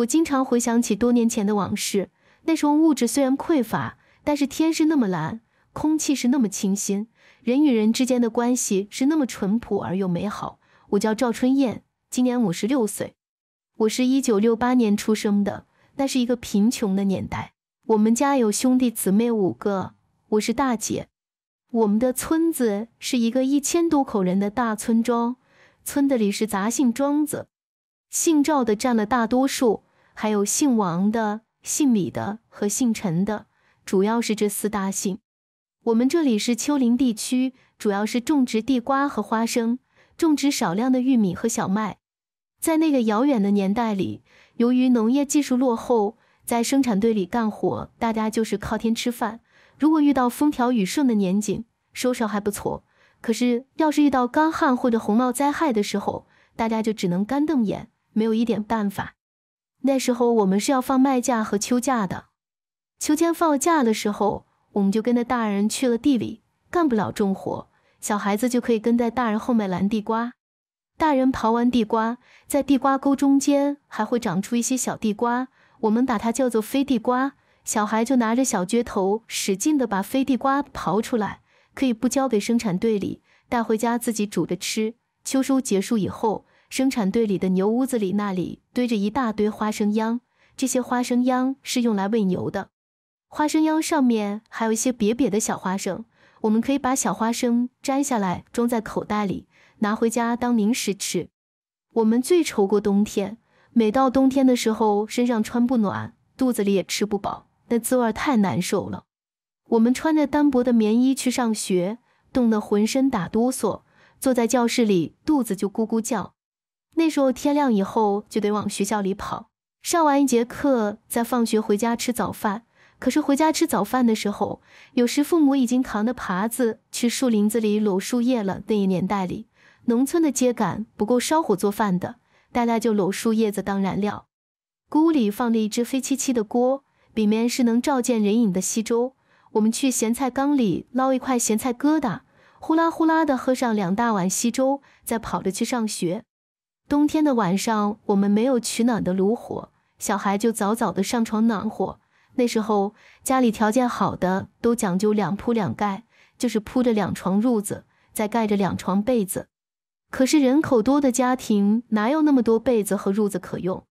我经常回想起多年前的往事。那时候物质虽然匮乏，但是天是那么蓝，空气是那么清新，人与人之间的关系是那么淳朴而又美好。我叫赵春燕，今年五十六岁，我是一九六八年出生的。那是一个贫穷的年代。我们家有兄弟姊妹五个，我是大姐。我们的村子是一个一千多口人的大村庄，村子里是杂姓庄子，姓赵的占了大多数。还有姓王的、姓李的和姓陈的，主要是这四大姓。我们这里是丘陵地区，主要是种植地瓜和花生，种植少量的玉米和小麦。在那个遥远的年代里，由于农业技术落后，在生产队里干活，大家就是靠天吃饭。如果遇到风调雨顺的年景，收成还不错；可是要是遇到干旱或者洪涝灾害的时候，大家就只能干瞪眼，没有一点办法。那时候我们是要放麦假和秋假的。秋天放假的时候，我们就跟着大人去了地里，干不了重活，小孩子就可以跟在大人后面拦地瓜。大人刨完地瓜，在地瓜沟中间还会长出一些小地瓜，我们把它叫做飞地瓜。小孩就拿着小镢头，使劲地把飞地瓜刨出来，可以不交给生产队里，带回家自己煮着吃。秋收结束以后。生产队里的牛屋子里，那里堆着一大堆花生秧。这些花生秧是用来喂牛的。花生秧上面还有一些瘪瘪的小花生，我们可以把小花生摘下来，装在口袋里，拿回家当零食吃。我们最愁过冬天，每到冬天的时候，身上穿不暖，肚子里也吃不饱，那滋味太难受了。我们穿着单薄的棉衣去上学，冻得浑身打哆嗦，坐在教室里，肚子就咕咕叫。那时候天亮以后就得往学校里跑，上完一节课再放学回家吃早饭。可是回家吃早饭的时候，有时父母已经扛着耙子去树林子里搂树叶了。那一年代里，农村的秸秆不够烧火做饭的，大家就搂树叶子当燃料。锅里放着一只黑漆漆的锅，里面是能照见人影的稀粥。我们去咸菜缸里捞一块咸菜疙瘩，呼啦呼啦的喝上两大碗稀粥，再跑着去上学。冬天的晚上，我们没有取暖的炉火，小孩就早早的上床暖和。那时候家里条件好的都讲究两铺两盖，就是铺着两床褥子，再盖着两床被子。可是人口多的家庭哪有那么多被子和褥子可用？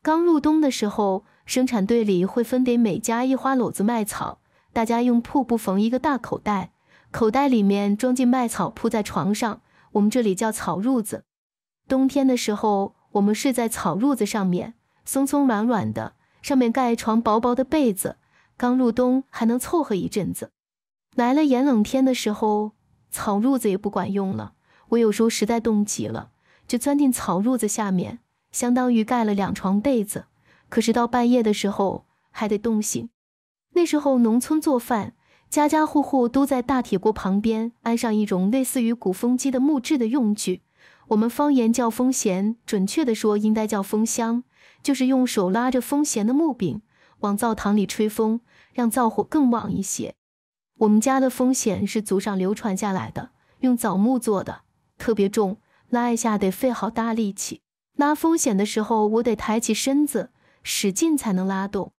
刚入冬的时候，生产队里会分给每家一花篓子麦草，大家用破布缝一个大口袋，口袋里面装进麦草铺在床上，我们这里叫草褥子。冬天的时候，我们睡在草褥子上面，松松软软的，上面盖一床薄薄的被子，刚入冬还能凑合一阵子。来了严冷天的时候，草褥子也不管用了。我有时候实在冻极了，就钻进草褥子下面，相当于盖了两床被子。可是到半夜的时候还得冻醒。那时候农村做饭，家家户户都在大铁锅旁边安上一种类似于鼓风机的木质的用具。我们方言叫风弦，准确的说应该叫风箱，就是用手拉着风弦的木柄，往灶膛里吹风，让灶火更旺一些。我们家的风弦是祖上流传下来的，用枣木做的，特别重，拉一下得费好大力气。拉风弦的时候，我得抬起身子，使劲才能拉动。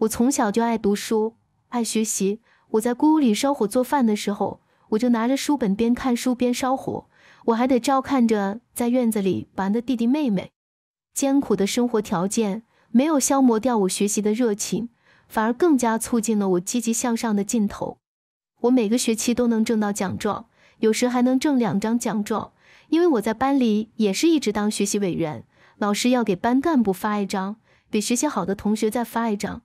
我从小就爱读书，爱学习。我在锅里烧火做饭的时候，我就拿着书本边看书边烧火。我还得照看着在院子里玩的弟弟妹妹。艰苦的生活条件没有消磨掉我学习的热情，反而更加促进了我积极向上的劲头。我每个学期都能挣到奖状，有时还能挣两张奖状，因为我在班里也是一直当学习委员。老师要给班干部发一张，给学习好的同学再发一张。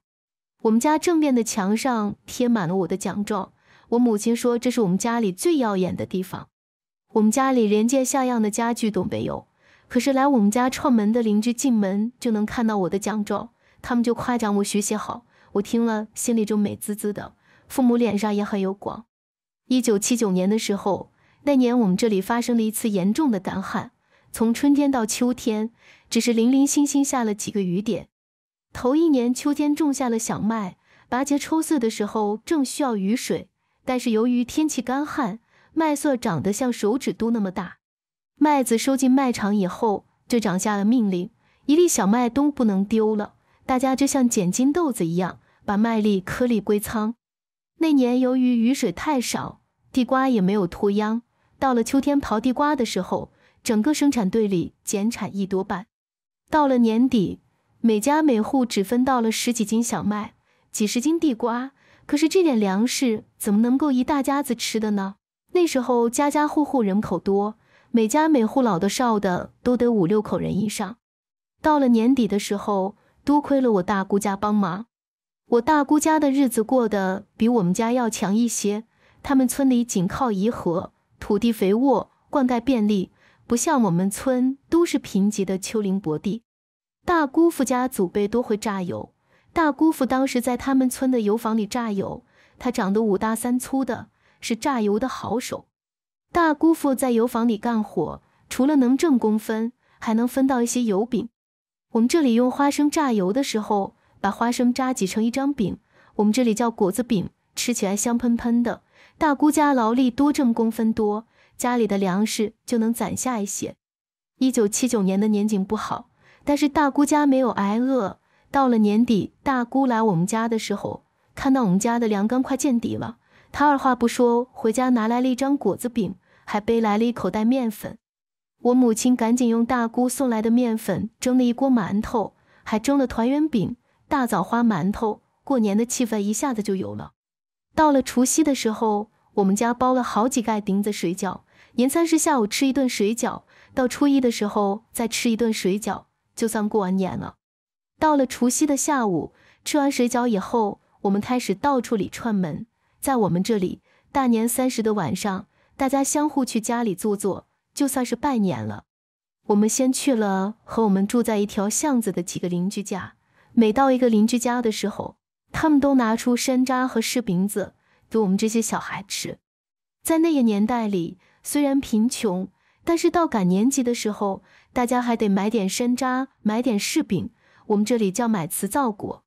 我们家正面的墙上贴满了我的奖状。我母亲说，这是我们家里最耀眼的地方。我们家里连件像样的家具都没有，可是来我们家串门的邻居进门就能看到我的奖状，他们就夸奖我学习好，我听了心里就美滋滋的，父母脸上也很有光。一九七九年的时候，那年我们这里发生了一次严重的干旱，从春天到秋天，只是零零星星下了几个雨点。头一年秋天种下了小麦，拔节抽穗的时候正需要雨水，但是由于天气干旱。麦穗长得像手指肚那么大，麦子收进麦场以后，就长下了命令，一粒小麦都不能丢了。大家就像捡金豆子一样，把麦粒颗粒归仓。那年由于雨水太少，地瓜也没有脱秧。到了秋天刨地瓜的时候，整个生产队里减产一多半。到了年底，每家每户只分到了十几斤小麦，几十斤地瓜。可是这点粮食怎么能够一大家子吃的呢？那时候家家户户人口多，每家每户老的少的都得五六口人以上。到了年底的时候，多亏了我大姑家帮忙，我大姑家的日子过得比我们家要强一些。他们村里紧靠沂河，土地肥沃，灌溉便利，不像我们村都是贫瘠的丘陵薄地。大姑父家祖辈多会榨油，大姑父当时在他们村的油坊里榨油，他长得五大三粗的。是榨油的好手，大姑父在油房里干活，除了能挣工分，还能分到一些油饼。我们这里用花生榨油的时候，把花生渣挤成一张饼，我们这里叫果子饼，吃起来香喷喷的。大姑家劳力多，挣工分多，家里的粮食就能攒下一些。一九七九年的年景不好，但是大姑家没有挨饿。到了年底，大姑来我们家的时候，看到我们家的粮缸快见底了。他二话不说，回家拿来了一张果子饼，还背来了一口袋面粉。我母亲赶紧用大姑送来的面粉蒸了一锅馒头，还蒸了团圆饼、大枣花馒头。过年的气氛一下子就有了。到了除夕的时候，我们家包了好几盖钉子水饺。年三十下午吃一顿水饺，到初一的时候再吃一顿水饺，就算过完年了。到了除夕的下午，吃完水饺以后，我们开始到处里串门。在我们这里，大年三十的晚上，大家相互去家里坐坐，就算是拜年了。我们先去了和我们住在一条巷子的几个邻居家，每到一个邻居家的时候，他们都拿出山楂和柿饼子给我们这些小孩吃。在那个年代里，虽然贫穷，但是到赶年集的时候，大家还得买点山楂，买点柿饼，我们这里叫买瓷皂果。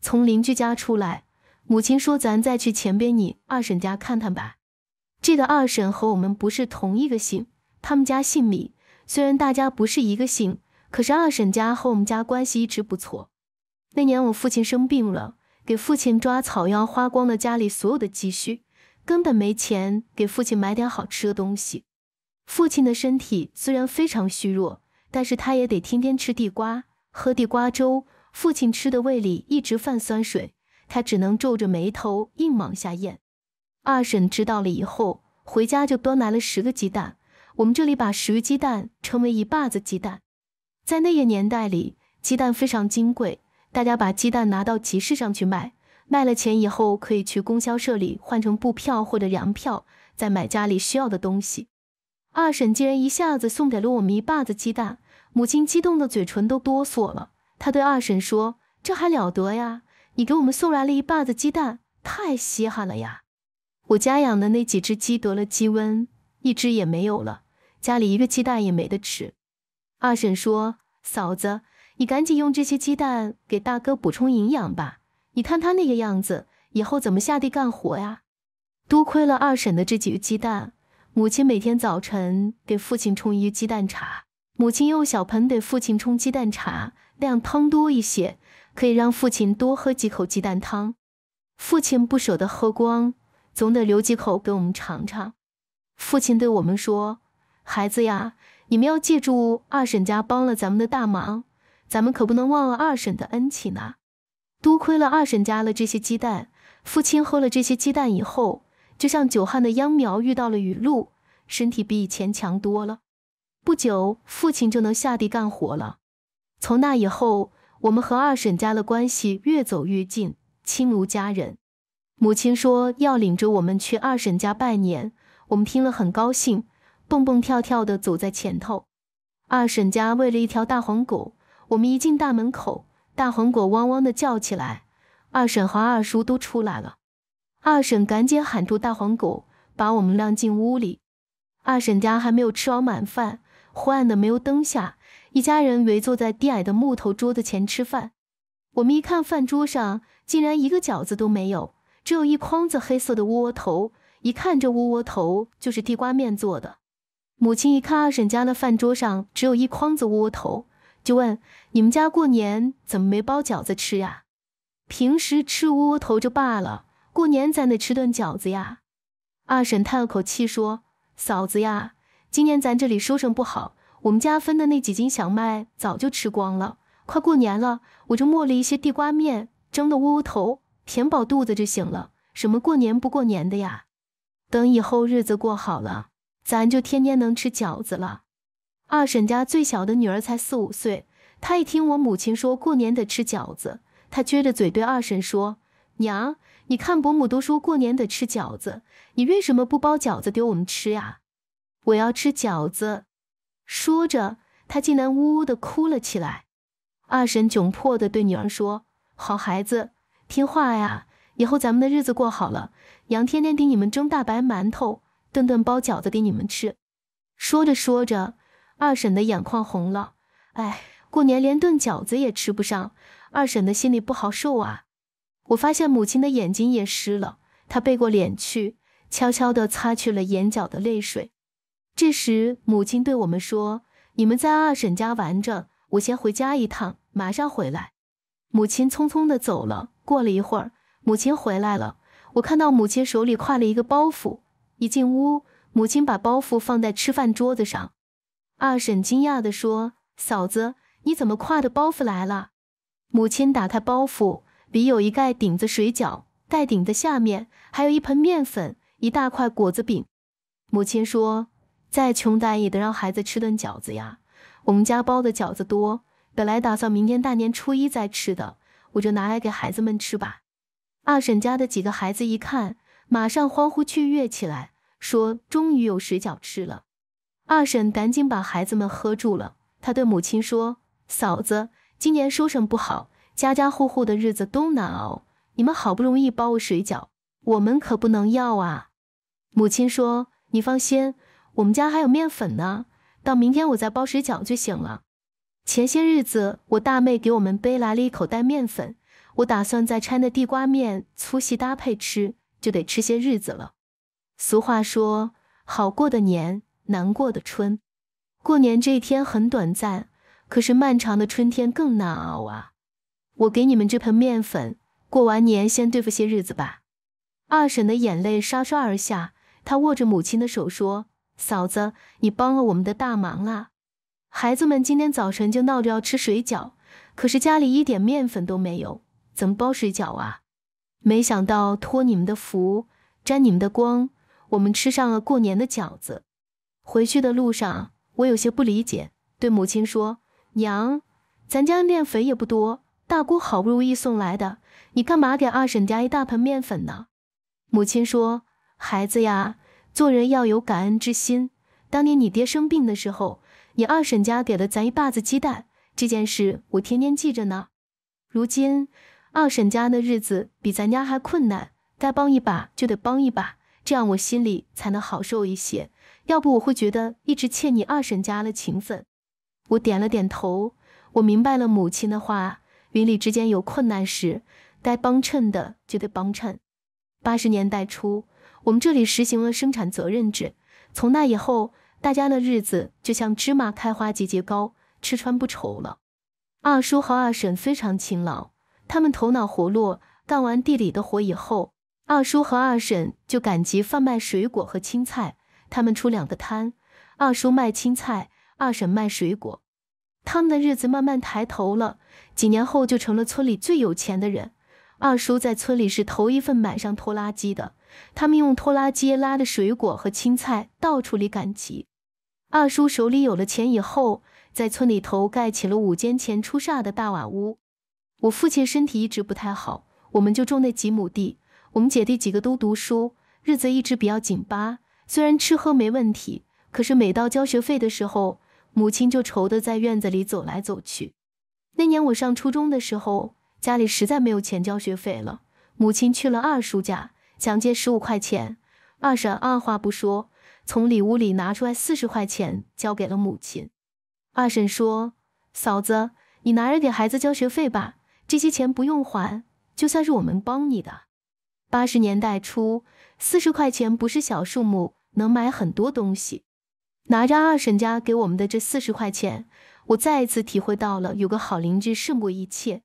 从邻居家出来。母亲说：“咱再去前边你二婶家看看吧。这个二婶和我们不是同一个姓，他们家姓米。虽然大家不是一个姓，可是二婶家和我们家关系一直不错。那年我父亲生病了，给父亲抓草药花光了家里所有的积蓄，根本没钱给父亲买点好吃的东西。父亲的身体虽然非常虚弱，但是他也得天天吃地瓜，喝地瓜粥。父亲吃的胃里一直泛酸水。”他只能皱着眉头硬往下咽。二婶知道了以后，回家就端来了十个鸡蛋。我们这里把十个鸡蛋称为一把子鸡蛋。在那个年代里，鸡蛋非常金贵，大家把鸡蛋拿到集市上去卖，卖了钱以后可以去供销社里换成布票或者粮票，再买家里需要的东西。二婶竟然一下子送给了我们一把子鸡蛋，母亲激动的嘴唇都哆嗦了。她对二婶说：“这还了得呀！”你给我们送来了一把子鸡蛋，太稀罕了呀！我家养的那几只鸡得了鸡瘟，一只也没有了，家里一个鸡蛋也没得吃。二婶说：“嫂子，你赶紧用这些鸡蛋给大哥补充营养吧，你看他那个样子，以后怎么下地干活呀？”多亏了二婶的这几个鸡蛋，母亲每天早晨给父亲冲一鸡蛋茶。母亲用小盆给父亲冲鸡蛋茶，那样汤多一些。可以让父亲多喝几口鸡蛋汤，父亲不舍得喝光，总得留几口给我们尝尝。父亲对我们说：“孩子呀，你们要记住二婶家帮了咱们的大忙，咱们可不能忘了二婶的恩情呐。多亏了二婶家了这些鸡蛋，父亲喝了这些鸡蛋以后，就像久旱的秧苗遇到了雨露，身体比以前强多了。不久，父亲就能下地干活了。从那以后。”我们和二婶家的关系越走越近，亲如家人。母亲说要领着我们去二婶家拜年，我们听了很高兴，蹦蹦跳跳的走在前头。二婶家喂了一条大黄狗，我们一进大门口，大黄狗汪汪的叫起来。二婶和二叔都出来了，二婶赶紧喊住大黄狗，把我们晾进屋里。二婶家还没有吃完晚饭，昏暗的煤油灯下。一家人围坐在低矮的木头桌子前吃饭，我们一看饭桌上竟然一个饺子都没有，只有一筐子黑色的窝窝头。一看这窝窝头就是地瓜面做的。母亲一看二婶家的饭桌上只有一筐子窝窝头，就问：“你们家过年怎么没包饺子吃呀？”“平时吃窝窝头就罢了，过年咱得吃顿饺子呀。”二婶叹了口气说：“嫂子呀，今年咱这里收成不好。”我们家分的那几斤小麦早就吃光了，快过年了，我就磨了一些地瓜面蒸的窝窝头，填饱肚子就行了。什么过年不过年的呀？等以后日子过好了，咱就天天能吃饺子了。二婶家最小的女儿才四五岁，她一听我母亲说过年得吃饺子，她撅着嘴对二婶说：“娘，你看伯母都说过年得吃饺子，你为什么不包饺子给我们吃呀？我要吃饺子。”说着，他竟然呜呜的哭了起来。二婶窘迫的对女儿说：“好孩子，听话呀，以后咱们的日子过好了，娘天天给你们蒸大白馒头，顿顿包饺子给你们吃。”说着说着，二婶的眼眶红了。哎，过年连顿饺子也吃不上，二婶的心里不好受啊。我发现母亲的眼睛也湿了，她背过脸去，悄悄地擦去了眼角的泪水。这时，母亲对我们说：“你们在二婶家玩着，我先回家一趟，马上回来。”母亲匆匆的走了。过了一会儿，母亲回来了。我看到母亲手里挎了一个包袱。一进屋，母亲把包袱放在吃饭桌子上。二婶惊讶地说：“嫂子，你怎么挎着包袱来了？”母亲打开包袱，里有一盖顶子水饺，盖顶子下面还有一盆面粉，一大块果子饼。母亲说。再穷点也得让孩子吃顿饺子呀！我们家包的饺子多，本来打算明天大年初一再吃的，我就拿来给孩子们吃吧。二婶家的几个孩子一看，马上欢呼雀跃起来，说：“终于有水饺吃了！”二婶赶紧把孩子们喝住了。他对母亲说：“嫂子，今年收成不好，家家户户的日子都难熬，你们好不容易包水饺，我们可不能要啊。”母亲说：“你放心。”我们家还有面粉呢，到明天我再包水饺就行了。前些日子我大妹给我们背来了一口袋面粉，我打算再掺的地瓜面粗细搭配吃，就得吃些日子了。俗话说，好过的年，难过的春。过年这一天很短暂，可是漫长的春天更难熬啊。我给你们这盆面粉，过完年先对付些日子吧。二婶的眼泪唰唰而下，她握着母亲的手说。嫂子，你帮了我们的大忙啦！孩子们今天早晨就闹着要吃水饺，可是家里一点面粉都没有，怎么包水饺啊？没想到托你们的福，沾你们的光，我们吃上了过年的饺子。回去的路上，我有些不理解，对母亲说：“娘，咱家面粉也不多，大姑好不容易送来的，你干嘛给二婶家一大盆面粉呢？”母亲说：“孩子呀。”做人要有感恩之心。当年你爹生病的时候，你二婶家给了咱一把子鸡蛋，这件事我天天记着呢。如今二婶家的日子比咱家还困难，该帮一把就得帮一把，这样我心里才能好受一些。要不我会觉得一直欠你二婶家的情分。我点了点头，我明白了母亲的话：邻里之间有困难时，该帮衬的就得帮衬。八十年代初。我们这里实行了生产责任制，从那以后，大家的日子就像芝麻开花节节高，吃穿不愁了。二叔和二婶非常勤劳，他们头脑活络，干完地里的活以后，二叔和二婶就赶集贩卖水果和青菜。他们出两个摊，二叔卖青菜，二婶卖水果。他们的日子慢慢抬头了，几年后就成了村里最有钱的人。二叔在村里是头一份买上拖拉机的。他们用拖拉机拉的水果和青菜到处里赶集。二叔手里有了钱以后，在村里头盖起了五间前出煞的大瓦屋。我父亲身体一直不太好，我们就种那几亩地。我们姐弟几个都读书，日子一直比较紧巴。虽然吃喝没问题，可是每到交学费的时候，母亲就愁得在院子里走来走去。那年我上初中的时候，家里实在没有钱交学费了，母亲去了二叔家。想借十五块钱，二婶二话不说，从里屋里拿出来四十块钱交给了母亲。二婶说：“嫂子，你拿着给孩子交学费吧，这些钱不用还，就算是我们帮你的。”八十年代初，四十块钱不是小数目，能买很多东西。拿着二婶家给我们的这四十块钱，我再一次体会到了有个好邻居胜过一切。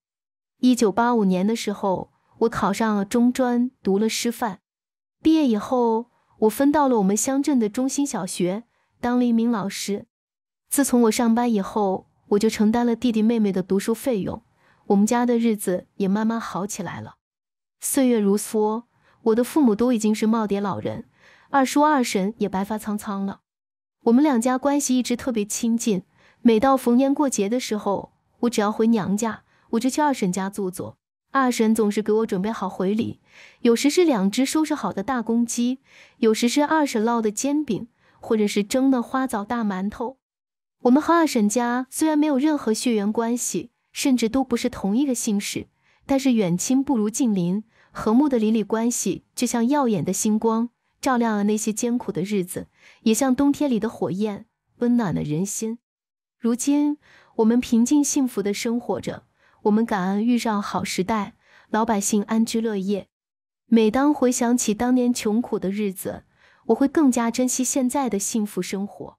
一九八五年的时候。我考上了中专，读了师范。毕业以后，我分到了我们乡镇的中心小学，当了一名老师。自从我上班以后，我就承担了弟弟妹妹的读书费用，我们家的日子也慢慢好起来了。岁月如梭，我的父母都已经是耄耋老人，二叔二婶也白发苍苍了。我们两家关系一直特别亲近，每到逢年过节的时候，我只要回娘家，我就去二婶家坐坐。二婶总是给我准备好回礼，有时是两只收拾好的大公鸡，有时是二婶烙的煎饼，或者是蒸的花枣大馒头。我们和二婶家虽然没有任何血缘关系，甚至都不是同一个姓氏，但是远亲不如近邻，和睦的邻里关系就像耀眼的星光，照亮了那些艰苦的日子，也像冬天里的火焰，温暖了人心。如今，我们平静幸福的生活着。我们感恩遇上好时代，老百姓安居乐业。每当回想起当年穷苦的日子，我会更加珍惜现在的幸福生活。